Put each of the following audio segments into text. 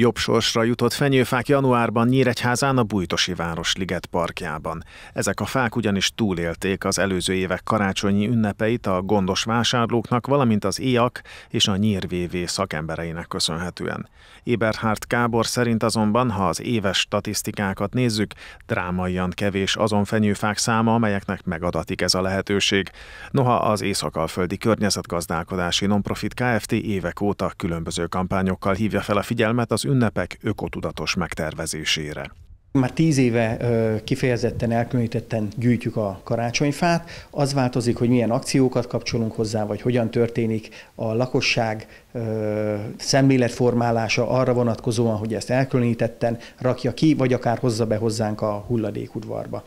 Jobb sorsra jutott fenyőfák januárban Nyíregyházán a Bújtosi Városliget parkjában. Ezek a fák ugyanis túlélték az előző évek karácsonyi ünnepeit a gondos vásárlóknak, valamint az éjak és a nyírvévé szakembereinek köszönhetően. Eberhard Kábor szerint azonban, ha az éves statisztikákat nézzük, drámaian kevés azon fenyőfák száma, amelyeknek megadatik ez a lehetőség. Noha az Észak-Alföldi Környezetgazdálkodási Nonprofit Kft. évek óta különböző kampányokkal hívja fel a figyelmet az ünnepek ökotudatos megtervezésére. Már tíz éve kifejezetten elkülönítetten gyűjtjük a karácsonyfát. Az változik, hogy milyen akciókat kapcsolunk hozzá, vagy hogyan történik a lakosság szemléletformálása arra vonatkozóan, hogy ezt elkülönítetten rakja ki, vagy akár hozza be hozzánk a hulladékudvarba.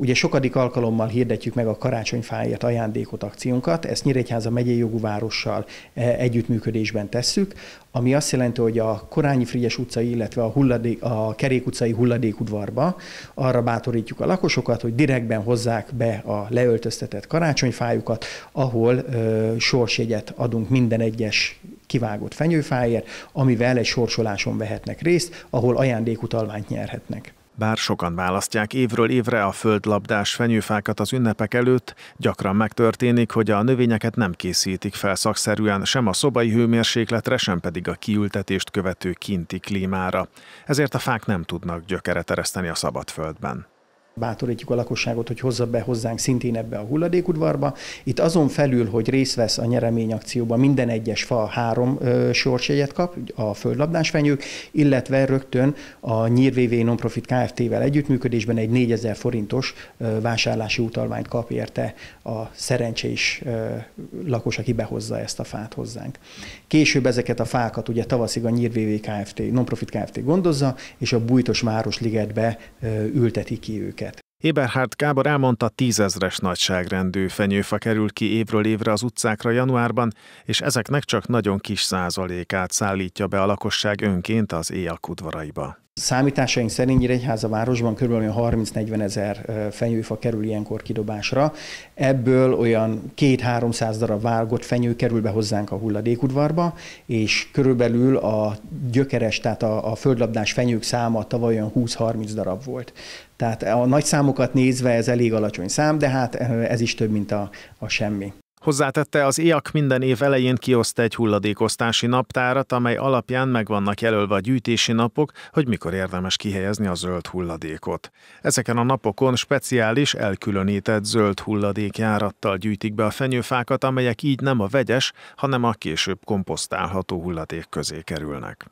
Ugye sokadik alkalommal hirdetjük meg a karácsonyfáért ajándékot, akciónkat, ezt Nyíregyháza megyei jogú várossal e, együttműködésben tesszük, ami azt jelenti, hogy a Korányi Frigyes utcai, illetve a, hulladék, a Kerék utcai hulladékudvarba arra bátorítjuk a lakosokat, hogy direktben hozzák be a leöltöztetett karácsonyfájukat, ahol ö, sorsjegyet adunk minden egyes kivágott fenyőfáért, amivel egy sorsoláson vehetnek részt, ahol ajándékutalványt nyerhetnek. Bár sokan választják évről évre a földlabdás fenyőfákat az ünnepek előtt, gyakran megtörténik, hogy a növényeket nem készítik fel szakszerűen sem a szobai hőmérsékletre, sem pedig a kiültetést követő kinti klímára. Ezért a fák nem tudnak gyökeret ereszteni a szabad földben. Bátorítjuk a lakosságot, hogy hozza be hozzánk szintén ebbe a hulladékudvarba. Itt azon felül, hogy részt vesz a nyereményakcióban, minden egyes fa három ö, sorsjegyet kap, a földlabdás fenyők, illetve rögtön a Nyír VV Nonprofit Kft-vel együttműködésben egy 4000 forintos ö, vásárlási utalványt kap érte a szerencsés ö, lakos, aki behozza ezt a fát hozzánk. Később ezeket a fákat ugye tavaszig a Nyír VV Kft, Nonprofit Kft gondozza, és a Bújtos Városligetbe ülteti ki őket. Eberhard Gábor elmondta tízezres nagyságrendű fenyőfa kerül ki évről évre az utcákra januárban, és ezeknek csak nagyon kis százalékát szállítja be a lakosság önként az éjakudvaraiba. Számításaink szerint Nyíregyháza városban kb. 30-40 ezer fenyőfa kerül ilyenkor kidobásra. Ebből olyan 2-300 darab vágott fenyő kerül be hozzánk a hulladékudvarba, és körülbelül a gyökeres, tehát a, a földlabdás fenyők száma tavaly olyan 20-30 darab volt. Tehát a nagy számokat nézve ez elég alacsony szám, de hát ez is több, mint a, a semmi. Hozzátette, az IAK minden év elején kioszt egy hulladékosztási naptárat, amely alapján meg vannak jelölve a gyűjtési napok, hogy mikor érdemes kihelyezni a zöld hulladékot. Ezeken a napokon speciális, elkülönített zöld hulladékjárattal gyűjtik be a fenyőfákat, amelyek így nem a vegyes, hanem a később komposztálható hulladék közé kerülnek.